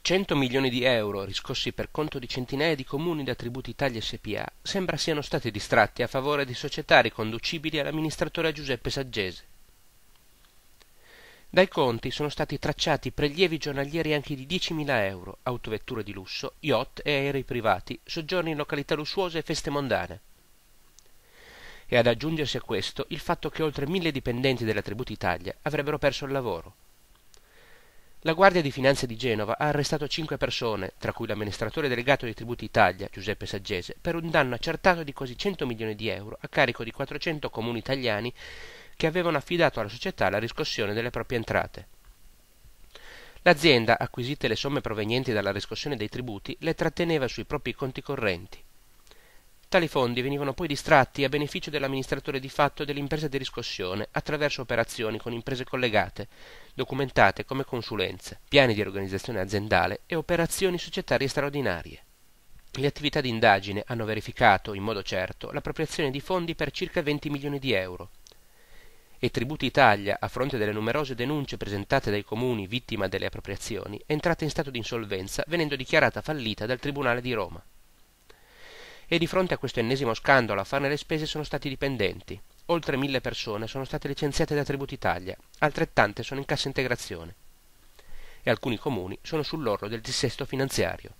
100 milioni di euro riscossi per conto di centinaia di comuni da Tributi Italia SPA sembra siano stati distratti a favore di società riconducibili all'amministratore Giuseppe Saggese. Dai conti sono stati tracciati prelievi giornalieri anche di 10.000 euro, autovetture di lusso, yacht e aerei privati, soggiorni in località lussuose e feste mondane e ad aggiungersi a questo il fatto che oltre mille dipendenti della Tributi Italia avrebbero perso il lavoro. La Guardia di Finanza di Genova ha arrestato cinque persone, tra cui l'amministratore delegato dei Tributi Italia, Giuseppe Saggese, per un danno accertato di quasi 100 milioni di euro a carico di 400 comuni italiani che avevano affidato alla società la riscossione delle proprie entrate. L'azienda, acquisite le somme provenienti dalla riscossione dei tributi, le tratteneva sui propri conti correnti. Tali fondi venivano poi distratti a beneficio dell'amministratore di fatto dell'impresa di riscossione attraverso operazioni con imprese collegate, documentate come consulenze, piani di organizzazione aziendale e operazioni societarie straordinarie. Le attività di indagine hanno verificato, in modo certo, l'appropriazione di fondi per circa 20 milioni di euro. E Tributi Italia, a fronte delle numerose denunce presentate dai comuni vittima delle appropriazioni, è entrata in stato di insolvenza venendo dichiarata fallita dal Tribunale di Roma. E di fronte a questo ennesimo scandalo a farne le spese sono stati i dipendenti. Oltre mille persone sono state licenziate da Tributi Italia, altrettante sono in cassa integrazione. E alcuni comuni sono sull'orlo del dissesto finanziario.